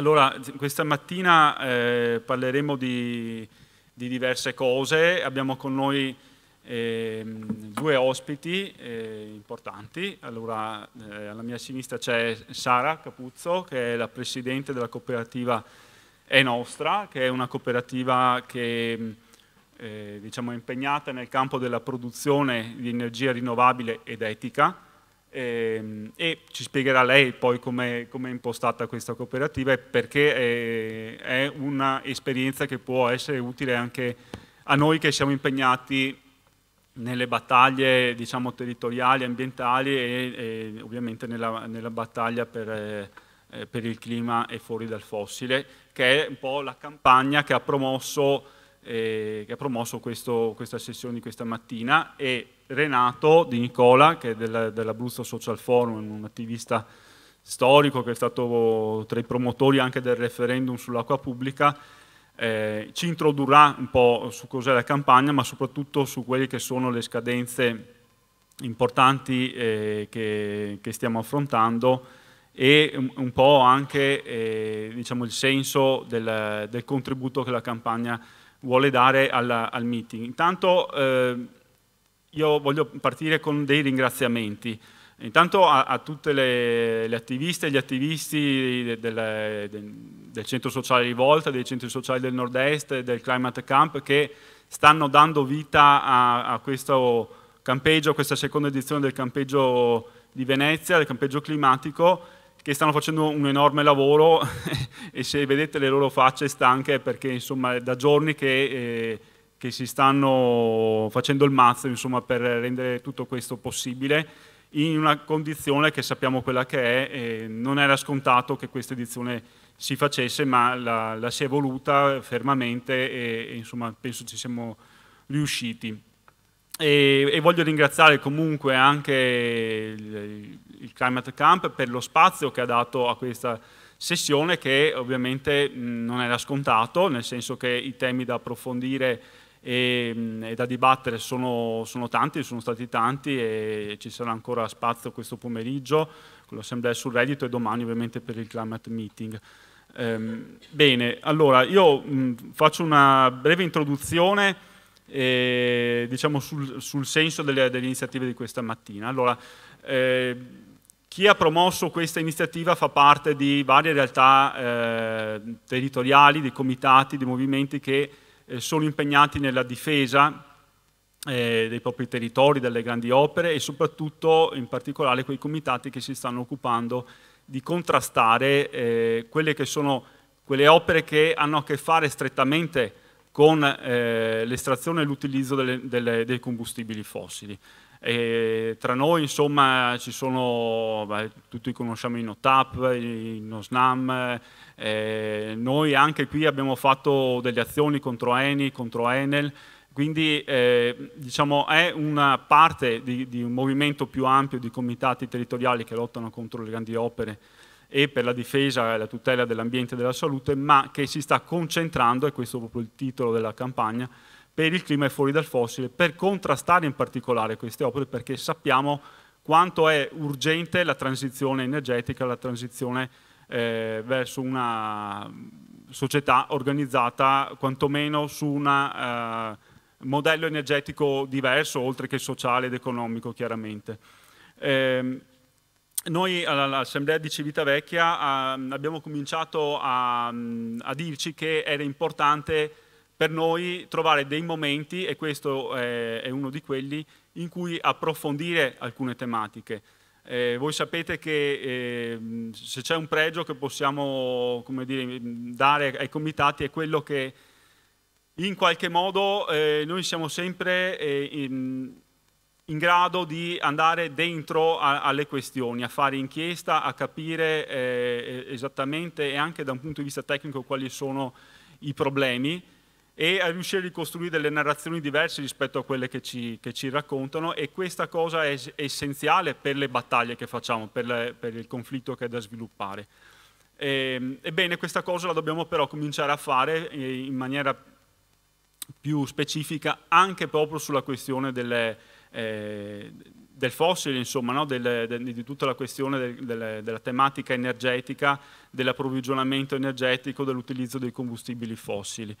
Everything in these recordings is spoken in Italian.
Allora, questa mattina eh, parleremo di, di, diverse cose. Abbiamo con noi eh, due ospiti eh, importanti. Allora, eh, alla mia sinistra c'è Sara Capuzzo, che è la presidente della cooperativa È Nostra, che è una cooperativa che mm, eh, diciamo, è impegnata nel campo della produzione di energia rinnovabile ed etica e, ehm, e ci spiegherà lei poi come è, impostata questa cooperativa e perché è, è un'esperienza che può essere utile anche a noi che siamo impegnati nelle battaglie diciamo, territoriali, ambientali e, e ovviamente nella, nella battaglia per, eh, eh, per, il clima e fuori dal fossile, che è un po' la campagna che ha promosso, eh, che ha promosso questo, questa sessione di questa mattina e Renato Di Nicola, che è del, dell'Abruzzo Social Forum, un attivista storico che è stato tra i promotori anche del referendum sull'acqua pubblica, eh, ci introdurrà un po' su cos'è la campagna, ma soprattutto su quelle che sono le scadenze importanti eh, che, che, stiamo affrontando e un, po' anche eh, diciamo il senso del, del, contributo che la campagna vuole dare alla, al meeting. Intanto eh, io voglio partire con dei ringraziamenti. Intanto a, a tutte le, le, attiviste e gli attivisti del, del, del, Centro Sociale Rivolta, dei Centri Sociali del Nord-Est, del Climate Camp, che stanno dando vita a, a questo campeggio, a questa seconda edizione del campeggio di Venezia, del campeggio climatico, che stanno facendo un enorme lavoro e se vedete le loro facce stanche perché insomma è da giorni che... Eh, che si stanno facendo il mazzo insomma, per rendere tutto questo possibile in una condizione che sappiamo quella che è, non era scontato che questa edizione si facesse, ma la, la si è voluta fermamente e, e insomma, penso ci siamo riusciti. E, e, voglio ringraziare comunque anche il, il, Climate Camp per lo spazio che ha dato a questa sessione che ovviamente non era scontato, nel senso che i temi da approfondire e, e mm, da dibattere sono, sono, tanti, sono stati tanti e ci sarà ancora spazio questo pomeriggio con l'assemblea sul reddito e domani ovviamente per il climate meeting. Ehm, bene, allora io mh, mm, faccio una breve introduzione eh, diciamo sul, sul senso delle, delle, iniziative di questa mattina. Allora, eh, chi ha promosso questa iniziativa fa parte di varie realtà eh, territoriali, di comitati, di movimenti che eh, sono impegnati nella difesa eh, dei propri territori, delle grandi opere e soprattutto in particolare quei comitati che si stanno occupando di contrastare eh, quelle che sono quelle opere che hanno a che fare strettamente con eh, l'estrazione e l'utilizzo dei combustibili fossili. E tra noi insomma ci sono, beh, tutti conosciamo i NoTap, i NoSNAM, eh, noi anche qui abbiamo fatto delle azioni contro Eni, contro Enel, quindi eh, diciamo, è una parte di, di, un movimento più ampio di comitati territoriali che lottano contro le grandi opere e per la difesa e la tutela dell'ambiente e della salute, ma che si sta concentrando, e questo è proprio il titolo della campagna, per il clima e fuori dal fossile, per contrastare in particolare queste opere, perché sappiamo quanto è urgente la transizione energetica, la transizione eh, verso una società organizzata quantomeno su un eh, modello energetico diverso, oltre che sociale ed economico chiaramente. Eh, noi all'Assemblea di Civitavecchia ehm, abbiamo cominciato a, a dirci che era importante per noi trovare dei momenti, e questo eh, è, uno di quelli, in cui approfondire alcune tematiche. Eh, voi sapete che eh, se c'è un pregio che possiamo dire, dare ai comitati è quello che in qualche modo eh, noi siamo sempre eh, in, in, grado di andare dentro a, alle questioni, a fare inchiesta, a capire eh, esattamente e anche da un punto di vista tecnico quali sono i problemi e a riuscire a ricostruire delle narrazioni diverse rispetto a quelle che ci, che ci raccontano e questa cosa è essenziale per le battaglie che facciamo, per, le, per il conflitto che è da sviluppare. E, ehm, ebbene, questa cosa la dobbiamo però cominciare a fare eh, in maniera più specifica anche proprio sulla questione delle, eh, del fossile, insomma, no? del, de, di tutta la questione del, delle, della tematica energetica, dell'approvvigionamento energetico, dell'utilizzo dei combustibili fossili.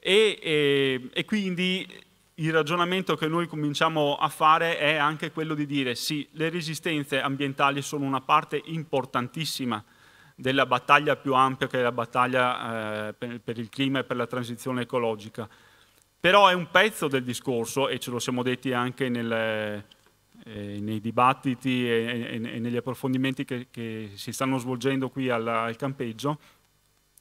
E, e, e quindi il ragionamento che noi cominciamo a fare è anche quello di dire sì, le resistenze ambientali sono una parte importantissima della battaglia più ampia che è la battaglia eh, per, per, il clima e per la transizione ecologica. Però è un pezzo del discorso, e ce lo siamo detti anche nel, eh, nei dibattiti e, e, e, negli approfondimenti che, che, si stanno svolgendo qui alla, al campeggio,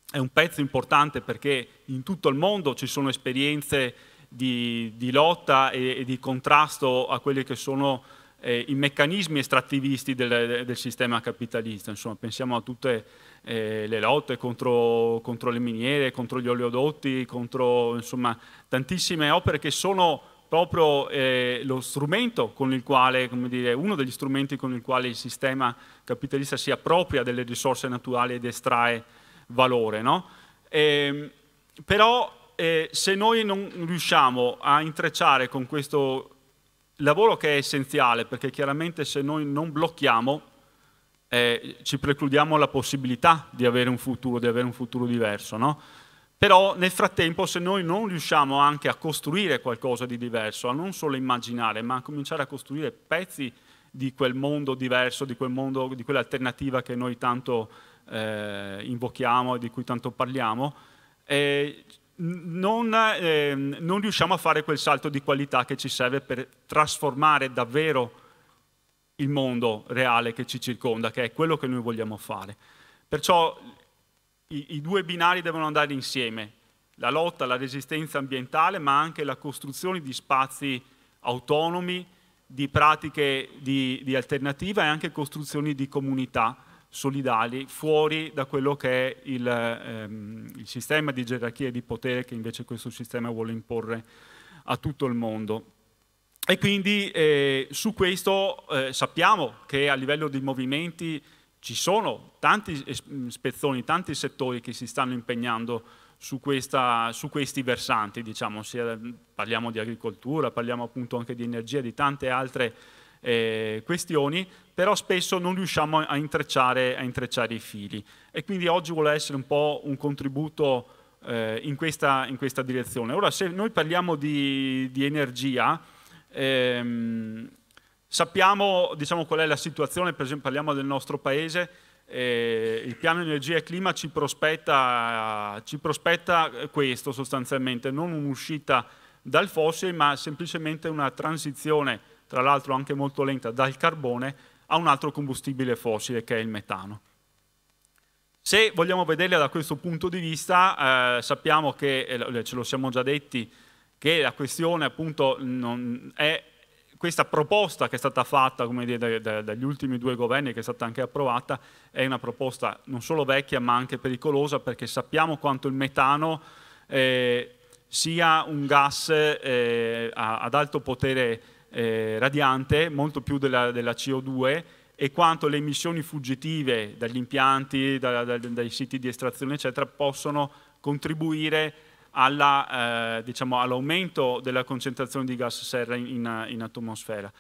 è un pezzo importante perché in tutto il mondo ci sono esperienze di, di lotta e, e, di contrasto a quelli che sono eh, i meccanismi estrattivisti del, del sistema capitalista. Insomma, pensiamo a tutte eh, le lotte contro, contro, le miniere, contro gli oleodotti, contro insomma, tantissime opere che sono proprio eh, lo strumento con il quale, come dire, uno degli strumenti con il quale il sistema capitalista si appropria delle risorse naturali ed estrae valore. No? Eh, però eh, se noi non riusciamo a intrecciare con questo lavoro che è essenziale, perché chiaramente se noi non blocchiamo eh, ci precludiamo la possibilità di avere un futuro, di avere un futuro diverso. No? Però nel frattempo se noi non riusciamo anche a costruire qualcosa di diverso, a non solo immaginare, ma a cominciare a costruire pezzi di quel mondo diverso, di quel mondo, di quell'alternativa che noi tanto eh, invochiamo, di cui tanto parliamo, eh, non, eh, non, riusciamo a fare quel salto di qualità che ci serve per trasformare davvero il mondo reale che ci circonda, che è quello che noi vogliamo fare. Perciò i, i due binari devono andare insieme, la lotta alla resistenza ambientale, ma anche la costruzione di spazi autonomi, di pratiche di, di alternativa e anche costruzioni di comunità solidali fuori da quello che è il, ehm, il sistema di gerarchia e di potere che invece questo sistema vuole imporre a tutto il mondo. E quindi eh, su questo eh, sappiamo che a livello di movimenti ci sono tanti mm, spezzoni, tanti settori che si stanno impegnando su, questa, su questi versanti, diciamo, sia, mm, parliamo di agricoltura, parliamo appunto anche di energia, di tante altre eh, questioni, però spesso non riusciamo a intrecciare, a intrecciare, i fili. E quindi oggi vuole essere un po' un contributo eh, in, questa, in, questa, direzione. Ora, se noi parliamo di, di energia, ehm, sappiamo diciamo, qual è la situazione, per esempio parliamo del nostro paese, eh, il piano energia e clima ci prospetta, ci prospetta eh, questo sostanzialmente, non un'uscita dal fossile, ma semplicemente una transizione tra l'altro anche molto lenta, dal carbone a un altro combustibile fossile che è il metano. Se vogliamo vederla da questo punto di vista, eh, sappiamo che, eh, ce lo siamo già detti, che la questione appunto è questa proposta che è stata fatta dire, da, da, dagli ultimi due governi, che è stata anche approvata, è una proposta non solo vecchia ma anche pericolosa perché sappiamo quanto il metano eh, sia un gas eh, ad alto potere eh, radiante, molto più della, della, CO2, e quanto le emissioni fuggitive dagli impianti, da, da, dai siti di estrazione, eccetera, possono contribuire all'aumento eh, diciamo, all della concentrazione di gas serra in, in atmosfera.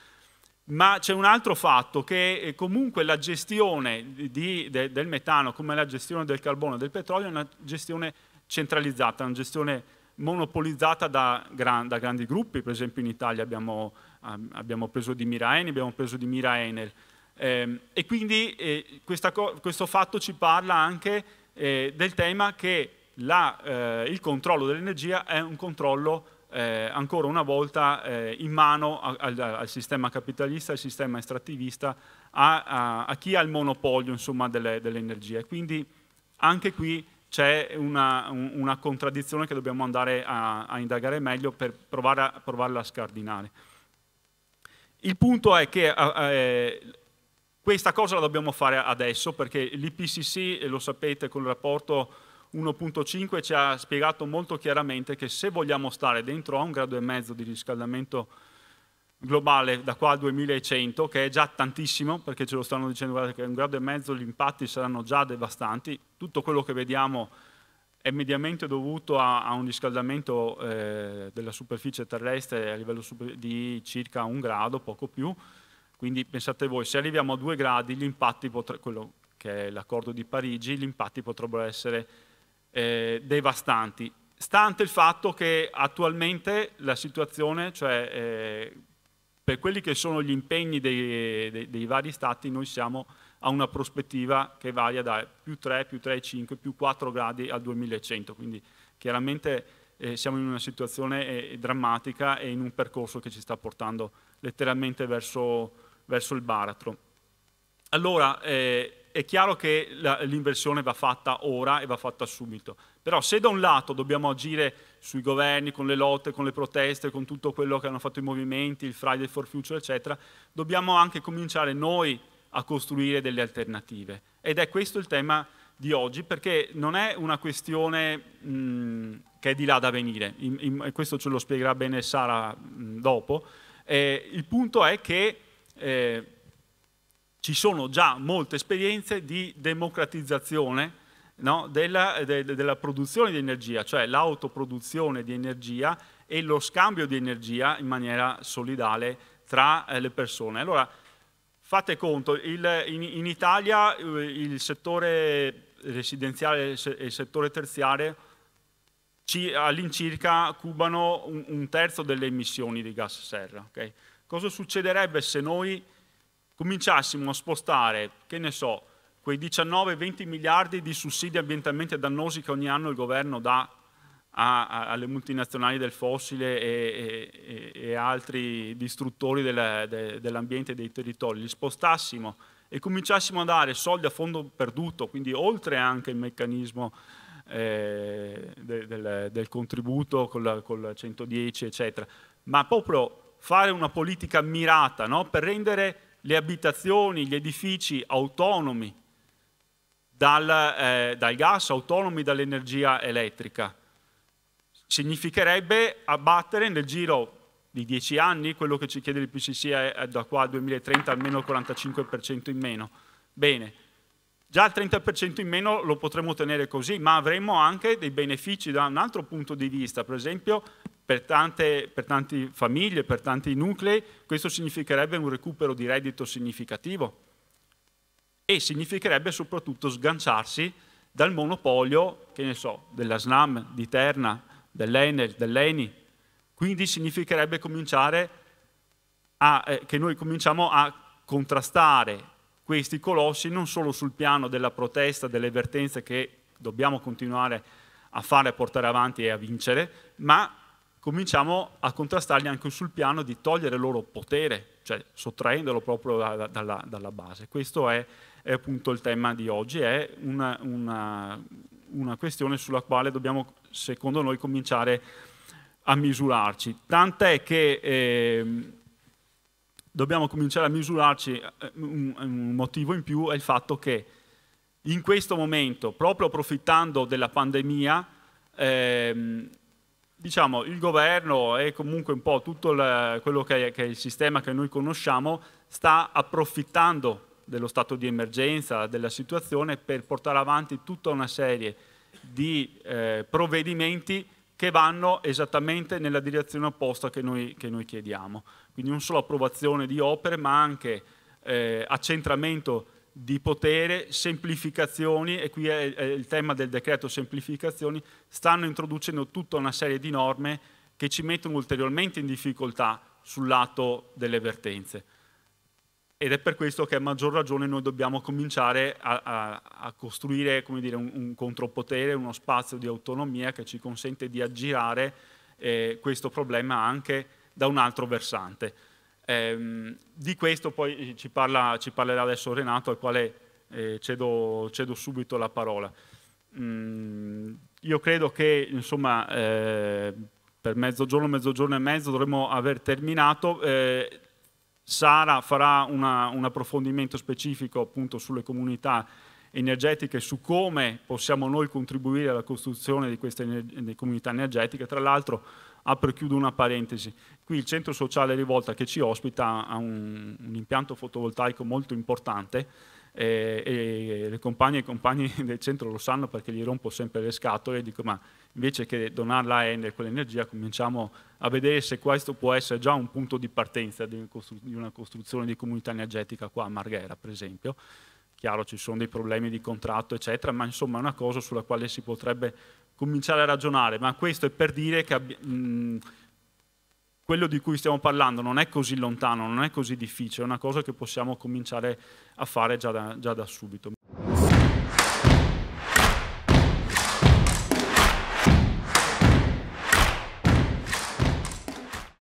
Ma c'è un altro fatto che eh, comunque la gestione di, de, del metano, come la gestione del carbone e del petrolio, è una gestione centralizzata, una gestione monopolizzata da, gran, da grandi gruppi, per esempio in Italia abbiamo abbiamo preso di mira Eni, abbiamo preso di mira Enel. Eh, e quindi eh, questo fatto ci parla anche eh, del tema che la, eh, il controllo dell'energia è un controllo eh, ancora una volta eh, in mano a, al, sistema capitalista, al sistema estrattivista, a, a chi ha il monopolio dell'energia. quindi anche qui c'è una, una, contraddizione che dobbiamo andare a, indagare meglio per provare a, provarla a scardinare. Il punto è che eh, eh, questa cosa la dobbiamo fare adesso perché l'IPCC, lo sapete con il rapporto 1.5, ci ha spiegato molto chiaramente che se vogliamo stare dentro a un grado e mezzo di riscaldamento globale da qua al 2100, che è già tantissimo, perché ce lo stanno dicendo, guardate che un grado e mezzo gli impatti saranno già devastanti, tutto quello che vediamo è mediamente dovuto a, a un riscaldamento eh, della superficie terrestre a livello di circa un grado, poco più. Quindi pensate voi, se arriviamo a due gradi, gli impatti quello che è l'accordo di Parigi, gli impatti potrebbero essere eh, devastanti. Stante il fatto che attualmente la situazione, cioè eh, per quelli che sono gli impegni dei, dei, dei vari stati, noi siamo a una prospettiva che varia da più 3, più 3,5, più 4 gradi al 2100, quindi chiaramente eh, siamo in una situazione eh, drammatica e in un percorso che ci sta portando letteralmente verso, verso il baratro. Allora, eh, è chiaro che l'inversione va fatta ora e va fatta subito, però se da un lato dobbiamo agire sui governi, con le lotte, con le proteste, con tutto quello che hanno fatto i movimenti, il Friday for Future, eccetera, dobbiamo anche cominciare noi a costruire delle alternative. Ed è questo il tema di oggi, perché non è una questione mh, che è di là da venire, in, in, questo ce lo spiegherà bene Sara mh, dopo, eh, il punto è che eh, ci sono già molte esperienze di democratizzazione no, della, de, della produzione di energia, cioè l'autoproduzione di energia e lo scambio di energia in maniera solidale tra eh, le persone. Allora, Fate conto, il, in, in, Italia eh, il settore residenziale e il settore terziario all'incirca cubano un, un, terzo delle emissioni di gas serra. Okay? Cosa succederebbe se noi cominciassimo a spostare, che ne so, quei 19-20 miliardi di sussidi ambientalmente dannosi che ogni anno il governo dà a, a, alle multinazionali del fossile e, e, e altri distruttori dell'ambiente e dei territori, li spostassimo e cominciassimo a dare soldi a fondo perduto, quindi oltre anche il meccanismo eh, del, del, del, contributo con il 110 eccetera, ma proprio fare una politica mirata no? per rendere le abitazioni, gli edifici autonomi dal, eh, dal gas, autonomi dall'energia elettrica significherebbe abbattere nel giro di 10 anni, quello che ci chiede il PCC è, da qua al 2030 almeno il 45% in meno. Bene, già il 30% in meno lo potremo ottenere così, ma avremo anche dei benefici da un altro punto di vista, per esempio per tante, per tante famiglie, per tanti nuclei, questo significherebbe un recupero di reddito significativo e significherebbe soprattutto sganciarsi dal monopolio, che ne so, della SNAM, di Terna, dell'Enel, dell'Eni. Quindi significherebbe cominciare a, eh, che noi cominciamo a contrastare questi colossi non solo sul piano della protesta, delle vertenze che dobbiamo continuare a fare, a portare avanti e a vincere, ma cominciamo a contrastarli anche sul piano di togliere loro potere, cioè sottraendolo proprio da, dalla, dalla, base. Questo è, è, appunto il tema di oggi, è una, una una questione sulla quale dobbiamo, secondo noi, cominciare a misurarci. Tant'è che eh, dobbiamo cominciare a misurarci, eh, un, un motivo in più è il fatto che in questo momento, proprio approfittando della pandemia, ehm, diciamo, il governo e comunque un po' tutto il, quello che è, che è, il sistema che noi conosciamo sta approfittando dello stato di emergenza, della situazione, per portare avanti tutta una serie di eh, provvedimenti che vanno esattamente nella direzione opposta che noi, che noi, chiediamo. Quindi non solo approvazione di opere, ma anche eh, accentramento di potere, semplificazioni, e qui è, è il tema del decreto semplificazioni, stanno introducendo tutta una serie di norme che ci mettono ulteriormente in difficoltà sul lato delle vertenze. Ed è per questo che a maggior ragione noi dobbiamo cominciare a, a, a costruire dire, un, un, contropotere, uno spazio di autonomia che ci consente di aggirare eh, questo problema anche da un altro versante. Eh, di questo poi eh, ci, parla, ci, parlerà adesso Renato, al quale eh, cedo, cedo, subito la parola. Mm, io credo che insomma, eh, per mezzogiorno, mezzogiorno e mezzo dovremmo aver terminato. Eh, Sara farà una, un approfondimento specifico appunto sulle comunità energetiche, su come possiamo noi contribuire alla costruzione di queste ener comunità energetiche. Tra l'altro, apro e chiudo una parentesi, qui il centro sociale Rivolta che ci ospita ha un, un impianto fotovoltaico molto importante eh, e le compagne e i compagni del centro lo sanno perché gli rompo sempre le scatole e dico ma invece che donarla a Ender quell'energia, cominciamo a vedere se questo può essere già un punto di partenza di una costruzione di comunità energetica qua a Marghera, per esempio. Chiaro, ci sono dei problemi di contratto, eccetera, ma insomma è una cosa sulla quale si potrebbe cominciare a ragionare, ma questo è per dire che mh, quello di cui stiamo parlando non è così lontano, non è così difficile, è una cosa che possiamo cominciare a fare già da, già da subito.